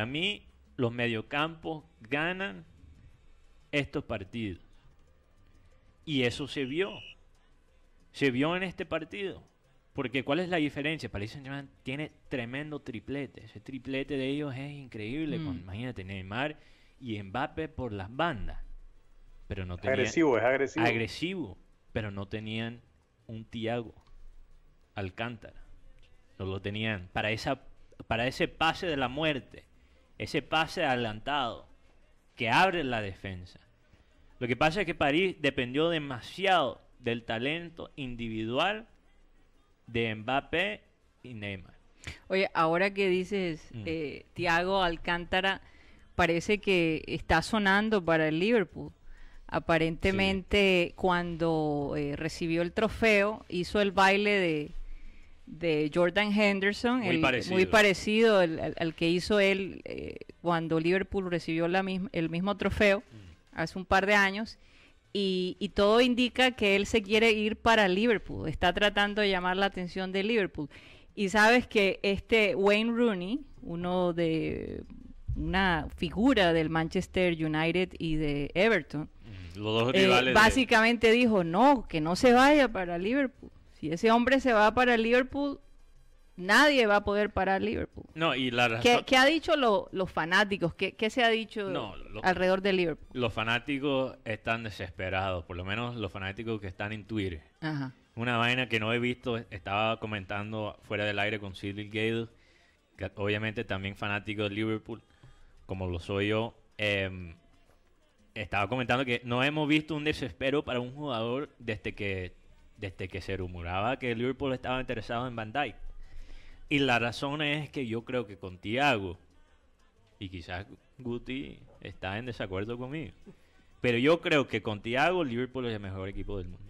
A mí los mediocampos ganan estos partidos. Y eso se vio. Se vio en este partido. Porque ¿cuál es la diferencia? Paris saint tiene tremendo triplete. Ese triplete de ellos es increíble. Mm. imagínate, Neymar y Mbappé por las bandas. Pero no tenían, agresivo, es agresivo. Agresivo, pero no tenían un Tiago Alcántara. No lo tenían. Para, esa, para ese pase de la muerte ese pase adelantado que abre la defensa. Lo que pasa es que París dependió demasiado del talento individual de Mbappé y Neymar. Oye, ahora que dices mm. eh, Thiago Alcántara, parece que está sonando para el Liverpool. Aparentemente cuando eh, recibió el trofeo hizo el baile de de Jordan Henderson, muy parecido, al, que hizo él eh, cuando Liverpool recibió la el mismo trofeo mm. hace un par de años. Y, todo indica que él se quiere ir para Liverpool, está tratando de llamar la atención de Liverpool. Y sabes que este Wayne Rooney, uno de una figura del Manchester United y de Everton, mm, eh, básicamente dijo no, que no se vaya para Liverpool si ese hombre se va para Liverpool, nadie va a poder parar Liverpool. No, y ¿Qué, ¿Qué, ha dicho los fanáticos? ¿Qué, se ha dicho alrededor de Liverpool? Los fanáticos están desesperados, por lo menos los fanáticos que están en Twitter. Ajá. Una vaina que no he visto, estaba comentando fuera del aire con Sidney Gale, que obviamente también fanático de Liverpool, como lo soy yo. Em, estaba comentando que no hemos visto un desespero para un jugador desde que desde que se rumoraba que Liverpool estaba interesado en Van Dijk. Y la razón es que yo creo que con Thiago, y quizás Guti está en desacuerdo conmigo, pero yo creo que con Thiago Liverpool es el mejor equipo del mundo.